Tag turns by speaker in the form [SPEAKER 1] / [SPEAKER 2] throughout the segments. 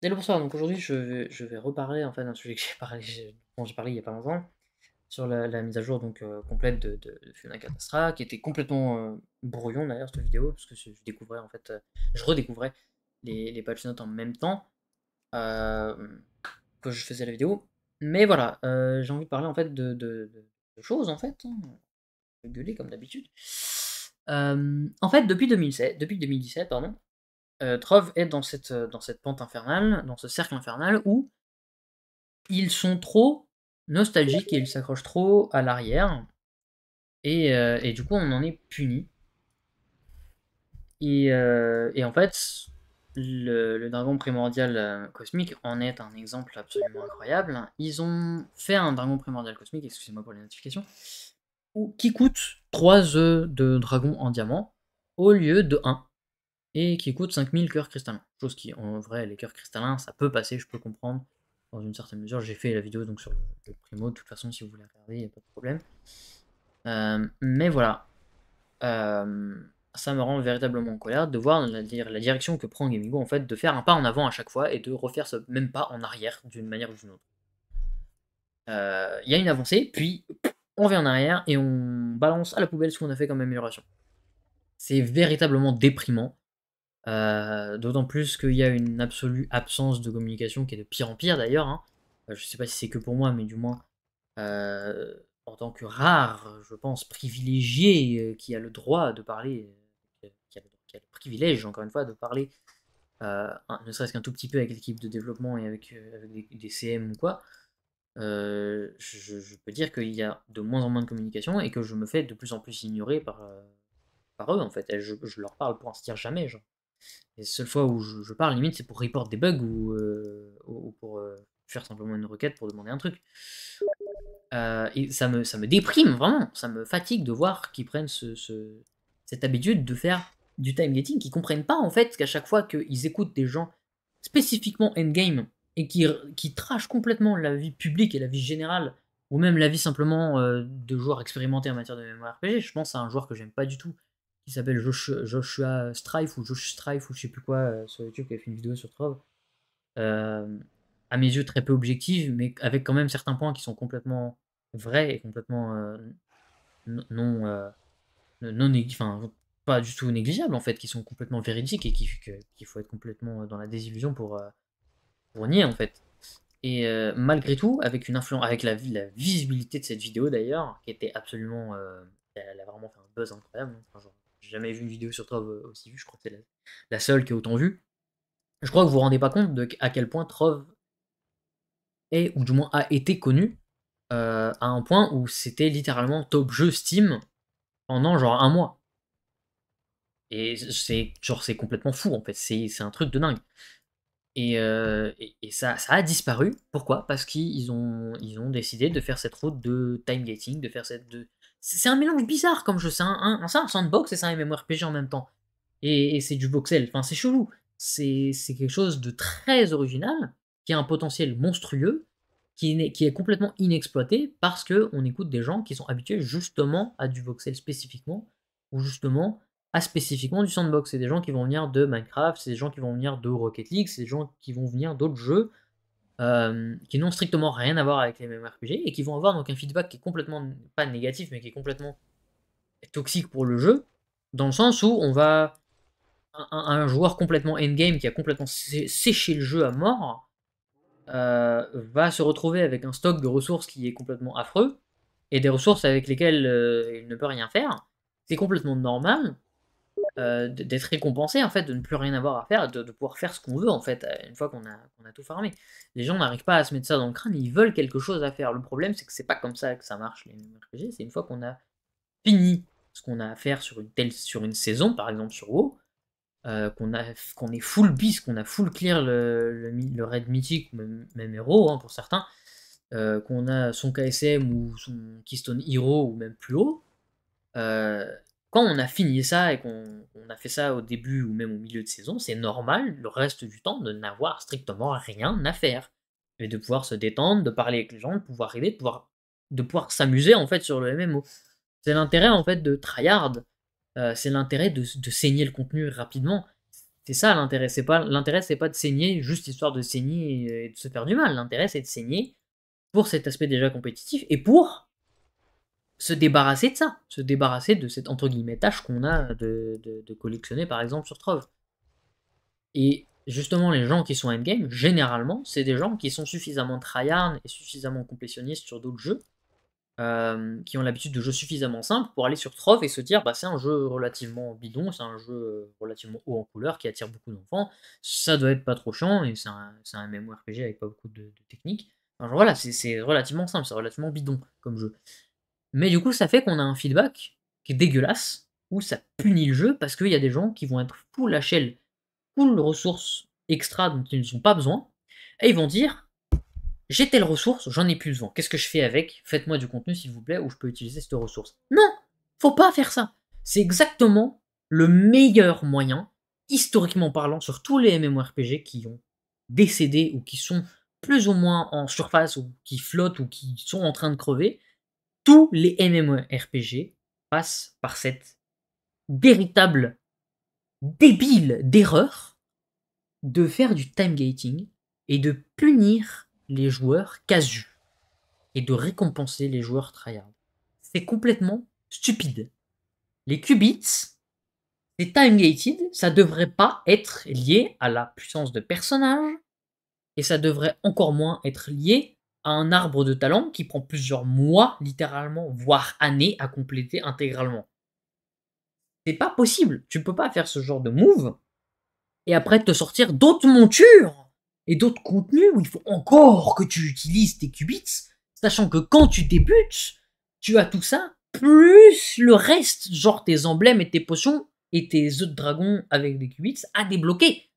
[SPEAKER 1] Hello, bonsoir. Donc aujourd'hui, je vais, reparler en fait d'un sujet que j'ai parlé, dont j'ai parlé il y a pas longtemps, sur la, mise à jour donc euh, complète de, de, Fiona Catastra, qui était complètement euh, brouillon d'ailleurs cette vidéo, parce que je découvrais en fait, euh, je redécouvrais les, les patch notes en même temps que je faisais la vidéo. Mais voilà, j'ai envie de parler en fait de, choses en fait, hein, gueuler comme d'habitude. en fait, depuis 2017, depuis 2017 pardon, euh, Trov est dans cette, euh, dans cette pente infernale, dans ce cercle infernal où ils sont trop nostalgiques et ils s'accrochent trop à l'arrière. Et, euh, et, du coup, on en est puni. Et, et en fait, le, dragon primordial cosmique en est un exemple absolument incroyable. Ils ont fait un dragon primordial cosmique, excusez-moi pour les notifications, qui coûte 3 œufs de dragon en diamant au lieu de 1 et qui coûte 5000 cœurs cristallins. Chose qui, en vrai, les cœurs cristallins, ça peut passer, je peux comprendre, dans une certaine mesure. J'ai fait la vidéo donc sur le, primo, de toute façon, si vous voulez regarder, il n'y a pas de problème. Euh, mais voilà, euh, ça me rend véritablement en colère de voir la, direction que prend Gamigo, en fait, de faire un pas en avant à chaque fois et de refaire ce même pas en arrière d'une manière ou d'une autre. Euh, il y a une avancée, puis on revient en arrière et on balance à la poubelle ce qu'on a fait comme amélioration. C'est véritablement déprimant euh, d'autant plus qu'il y a une absolue absence de communication qui est de pire en pire d'ailleurs. Hein. Euh, je ne sais pas si c'est que pour moi, mais du moins, euh, en tant que rare, je pense, privilégié qui a le droit de parler, qui a, le privilège, encore une fois, de parler, ne serait-ce qu'un tout petit peu avec l'équipe de développement et avec, des, CM ou quoi, je, peux dire qu'il y a de moins en moins de communication et que je me fais de plus en plus ignorer par, par eux en fait. Je, leur parle pour en dire jamais. Genre la seule fois où je, parle, limite, c'est pour report des bugs ou, euh, pour euh, faire simplement une requête pour demander un truc. Euh, et ça me, ça me déprime vraiment, ça me fatigue de voir qu'ils prennent cette habitude de faire du time gating, qu'ils comprennent pas en fait qu'à chaque fois qu'ils écoutent des gens spécifiquement endgame et qui, qui trashent complètement la vie publique et la vie générale, ou même la vie simplement de joueurs expérimentés en matière de MMORPG, je pense à un joueur que j'aime pas du tout, qui s'appelle Joshua Strife ou Josh Strife ou je sais plus quoi euh, sur YouTube qui a fait une vidéo sur Trove. Euh, à mes yeux très peu objective, mais avec quand même certains points qui sont complètement vrais et complètement euh, non, non enfin, pas du tout négligeables en fait, qui sont complètement véridiques et qu'il faut être complètement dans la désillusion pour, nier en fait. Et malgré tout, avec, une avec la, la, visibilité de cette vidéo d'ailleurs, qui était absolument. elle a vraiment fait un buzz incroyable, hein, j'ai jamais vu une vidéo sur Trove aussi vue, je crois que c'est la, seule qui est autant vue. Je crois que vous vous rendez pas compte de à quel point Trove est, ou du moins a été connu, euh, à un point où c'était littéralement top jeu Steam pendant genre un mois. Et c'est genre c'est complètement fou en fait, c'est un truc de dingue. Euh, et, et ça, ça a disparu. Pourquoi Parce qu'ils ont, ils ont décidé de faire cette route de time gating, de faire cette, de, c'est un mélange bizarre comme jeu. C'est un, sandbox et c'est un MMORPG en même temps. Et, c'est du voxel. Enfin, c'est chelou. C'est quelque chose de très original, qui a un potentiel monstrueux, qui est, qui est complètement inexploité parce qu'on écoute des gens qui sont habitués justement à du voxel spécifiquement, ou justement à spécifiquement du sandbox. C'est des gens qui vont venir de Minecraft, c'est des gens qui vont venir de Rocket League, c'est des gens qui vont venir d'autres jeux euh, qui n'ont strictement rien à voir avec les MMORPG et qui vont avoir donc un feedback qui est complètement, pas négatif, mais qui est complètement toxique pour le jeu, dans le sens où on va. Un, joueur complètement endgame qui a complètement séché le jeu à mort euh, va se retrouver avec un stock de ressources qui est complètement affreux et des ressources avec lesquelles euh, il ne peut rien faire. C'est complètement normal. Euh, d'être récompensé en fait, de ne plus rien avoir à faire, de, pouvoir faire ce qu'on veut en fait, une fois qu'on a, tout farmé. Les gens n'arrivent pas à se mettre ça dans le crâne, ils veulent quelque chose à faire. Le problème c'est que c'est pas comme ça que ça marche les RPG, c'est une fois qu'on a fini ce qu'on a à faire sur une saison, par exemple sur WoW, euh, qu'on est full bis, qu'on a full clear le, le, raid mythique, même, héros hein, pour certains, euh, qu'on a son KSM ou son Keystone Hero ou même plus haut, quand on a fini ça et qu'on a fait ça au début ou même au milieu de saison, c'est normal le reste du temps de n'avoir strictement rien à faire. Et de pouvoir se détendre, de parler avec les gens, de pouvoir rêver, de pouvoir, de pouvoir s'amuser en fait sur le MMO. C'est l'intérêt en fait de tryhard. Euh, c'est l'intérêt de, de, saigner le contenu rapidement. C'est ça l'intérêt. C'est pas l'intérêt, c'est pas de saigner juste histoire de saigner et de se faire du mal. L'intérêt, c'est de saigner pour cet aspect déjà compétitif et pour se débarrasser de ça, se débarrasser de cette entre guillemets tâche qu'on a de, collectionner par exemple sur Trove. Et justement, les gens qui sont endgame, généralement, c'est des gens qui sont suffisamment tryhard et suffisamment complétionnistes sur d'autres jeux, euh, qui ont l'habitude de jeux suffisamment simples pour aller sur Trove et se dire bah, c'est un jeu relativement bidon, c'est un jeu euh, relativement haut en couleur qui attire beaucoup d'enfants, ça doit être pas trop chiant et c'est un, un, MMORPG avec pas beaucoup de, de techniques. Enfin, voilà, c'est relativement simple, c'est relativement bidon comme jeu. Mais du coup, ça fait qu'on a un feedback qui est dégueulasse, où ça punit le jeu parce qu'il y a des gens qui vont être full HL, full ressources extra dont ils ne sont pas besoin, et ils vont dire J'ai telle ressource, j'en ai plus besoin, qu'est-ce que je fais avec Faites-moi du contenu s'il vous plaît, où je peux utiliser cette ressource. Non Faut pas faire ça C'est exactement le meilleur moyen, historiquement parlant, sur tous les MMORPG qui ont décédé ou qui sont plus ou moins en surface ou qui flottent ou qui sont en train de crever, tous les MMORPG passent par cette véritable débile d'erreur de faire du time gating et de punir les joueurs casus et de récompenser les joueurs tryhard. C'est complètement stupide. Les qubits, les time gated, ça devrait pas être lié à la puissance de personnage et ça devrait encore moins être lié un arbre de talent qui prend plusieurs mois, littéralement, voire années à compléter intégralement. C'est pas possible. Tu peux pas faire ce genre de move et après te sortir d'autres montures et d'autres contenus où il faut encore que tu utilises tes qubits, sachant que quand tu débutes, tu as tout ça, plus le reste, genre tes emblèmes et tes potions et tes œufs de dragon avec des qubits à débloquer.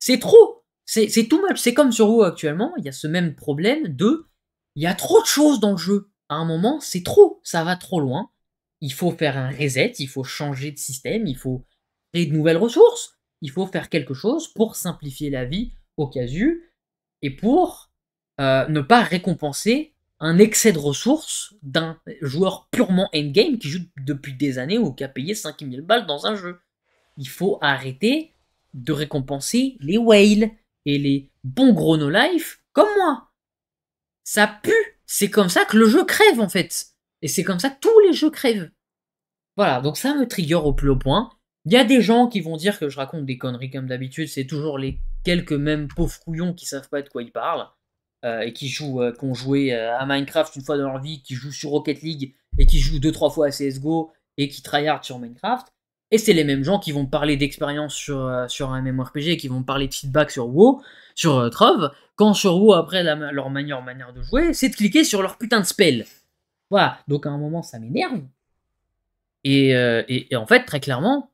[SPEAKER 1] C'est trop c'est tout mal. c'est comme sur WoW actuellement, il y a ce même problème de, il y a trop de choses dans le jeu. À un moment, c'est trop, ça va trop loin. Il faut faire un reset, il faut changer de système, il faut créer de nouvelles ressources, il faut faire quelque chose pour simplifier la vie au casu et pour euh, ne pas récompenser un excès de ressources d'un joueur purement endgame qui joue depuis des années ou qui a payé 5000 balles dans un jeu. Il faut arrêter de récompenser les whales, et les bons gros no life comme moi. Ça pue. C'est comme ça que le jeu crève en fait. Et c'est comme ça que tous les jeux crèvent. Voilà, donc ça me trigger au plus haut point. Il y a des gens qui vont dire que je raconte des conneries comme d'habitude, c'est toujours les quelques mêmes pauvres couillons qui savent pas de quoi ils parlent, euh, et qui jouent, euh, ont joué euh, à Minecraft une fois dans leur vie, qui jouent sur Rocket League, et qui jouent deux trois fois à CSGO, et qui tryhard sur Minecraft. Et c'est les mêmes gens qui vont parler d'expérience sur, euh, sur un MMORPG, qui vont parler de feedback sur WoW, sur euh, Trove, quand sur WoW, après leur manière, de jouer, c'est de cliquer sur leur putain de spell. Voilà, donc à un moment, ça m'énerve. Et, euh, et, en fait, très clairement,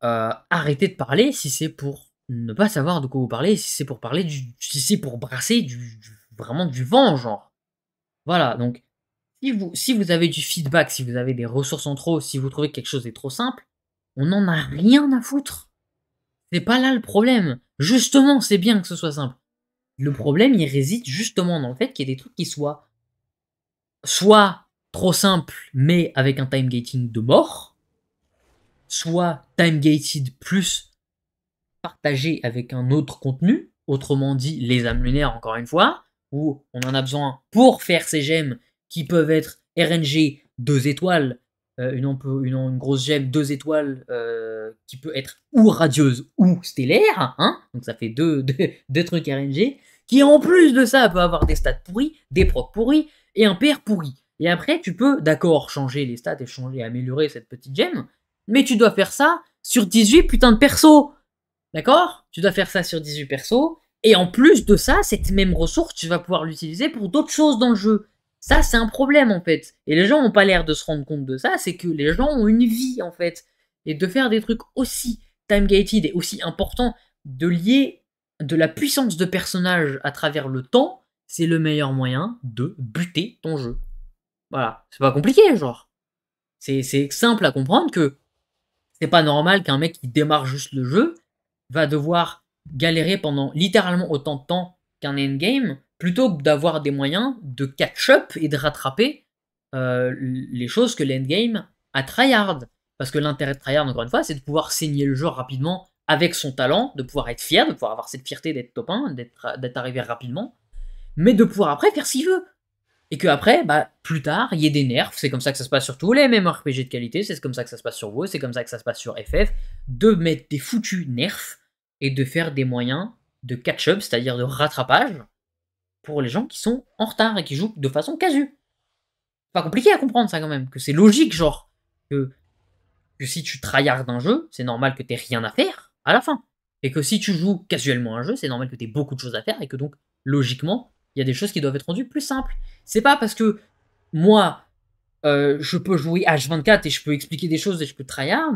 [SPEAKER 1] arrêtez de parler si c'est pour ne pas savoir de quoi vous parlez, si c'est pour parler, du, si c'est pour brasser du, vraiment du vent, genre. Voilà, donc si vous, avez du feedback, si vous avez des ressources en trop, si vous trouvez que quelque chose est trop simple, on n'en a rien à foutre. C'est pas là le problème. Justement, c'est bien que ce soit simple. Le problème, il réside justement dans le fait qu'il y ait des trucs qui soient soit trop simples, mais avec un time gating de mort, soit time gated plus partagé avec un autre contenu, autrement dit les âmes lunaires encore une fois, où on en a besoin pour faire ces gemmes qui peuvent être RNG 2 étoiles, euh, une, grosse gemme 2 étoiles euh, qui peut être ou radieuse ou stellaire, hein, donc ça fait deux, trucs RNG, qui en plus de ça peut avoir des stats pourris, des procs pourris et un père pourri. Et après, tu peux, d'accord, changer les stats et changer, améliorer cette petite gemme, mais tu dois faire ça sur 18 putains de persos. D'accord Tu dois faire ça sur 18 persos. Et en plus de ça, cette même ressource, tu vas pouvoir l'utiliser pour d'autres choses dans le jeu. Ça, c'est un problème en fait. Et les gens n'ont pas l'air de se rendre compte de ça, c'est que les gens ont une vie en fait. Et de faire des trucs aussi time-gated et aussi importants, de lier de la puissance de personnage à travers le temps, c'est le meilleur moyen de buter ton jeu. Voilà, c'est pas compliqué, genre. C'est simple à comprendre que c'est pas normal qu'un mec qui démarre juste le jeu va devoir galérer pendant littéralement autant de temps qu'un endgame plutôt que d'avoir des moyens de catch-up et de rattraper euh, les choses que l'endgame a tryhard. Parce que l'intérêt de tryhard, encore une fois, c'est de pouvoir saigner le jeu rapidement avec son talent, de pouvoir être fier, de pouvoir avoir cette fierté d'être top 1, d'être arrivé rapidement, mais de pouvoir après faire ce qu'il veut. Et que après, bah, plus tard, il y ait des nerfs, c'est comme ça que ça se passe sur tous les MMORPG de qualité, c'est comme ça que ça se passe sur WoW, c'est comme ça que ça se passe sur FF, de mettre des foutus nerfs et de faire des moyens de catch-up, c'est-à-dire de rattrapage, pour les gens qui sont en retard et qui jouent de façon casu. Pas compliqué à comprendre ça quand même, que c'est logique genre que, que si tu tryhardes un jeu, c'est normal que t'aies rien à faire à la fin. Et que si tu joues casuellement un jeu, c'est normal que tu t'aies beaucoup de choses à faire et que donc logiquement, il y a des choses qui doivent être rendues plus simples. C'est pas parce que moi, euh, je peux jouer H24 et je peux expliquer des choses et je peux tryhard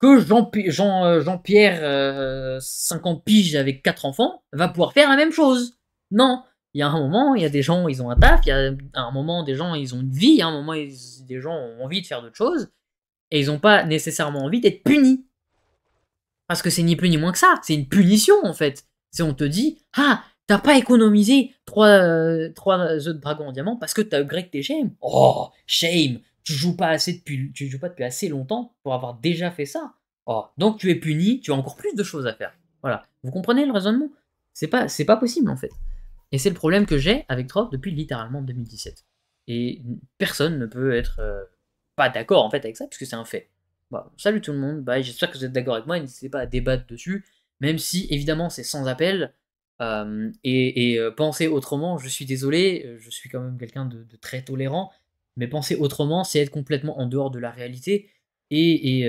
[SPEAKER 1] que Jean-Pierre Jean, Jean 50 euh, euh, piges avec 4 enfants va pouvoir faire la même chose. Non, il y a un moment, il y a des gens, ils ont un taf, il y a un moment, des gens, ils ont une vie, un moment, des gens ont envie de faire d'autres choses, et ils n'ont pas nécessairement envie d'être punis. Parce que c'est ni plus ni moins que ça, c'est une punition en fait. C'est on te dit, ah, t'as pas économisé 3, euh, œufs de dragon en diamant parce que t'as upgrade tes gemmes. Oh, shame, tu joues pas assez depuis, tu joues pas depuis assez longtemps pour avoir déjà fait ça. Oh, donc tu es puni, tu as encore plus de choses à faire. Voilà, vous comprenez le raisonnement C'est pas, c'est pas possible en fait. Et c'est le problème que j'ai avec Trop depuis littéralement 2017. Et personne ne peut être euh, pas d'accord en fait avec ça, puisque c'est un fait. Bon, bah, salut tout le monde, bah, j'espère que vous êtes d'accord avec moi, n'hésitez pas à débattre dessus, même si évidemment c'est sans appel, euh, et, euh, penser autrement, je suis désolé, je suis quand même quelqu'un de, très tolérant, mais penser autrement, c'est être complètement en dehors de la réalité, et,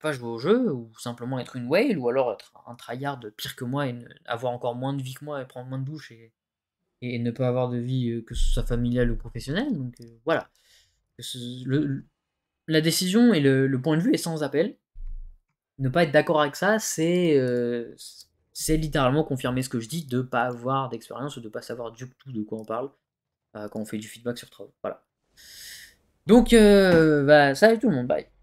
[SPEAKER 1] pas jouer au jeu, ou simplement être une whale, ou alors être un tryhard pire que moi et avoir encore moins de vie que moi et prendre moins de douche et, ne pas avoir de vie euh, que ce soit familiale ou professionnelle. Donc euh, voilà. la décision et le, point de vue est sans appel. Ne pas être d'accord avec ça, c'est euh, c'est littéralement confirmer ce que je dis de pas avoir d'expérience ou de pas savoir du tout de quoi on parle quand on fait du feedback sur Trove. Voilà. Donc, bah, ça salut tout le monde, bye.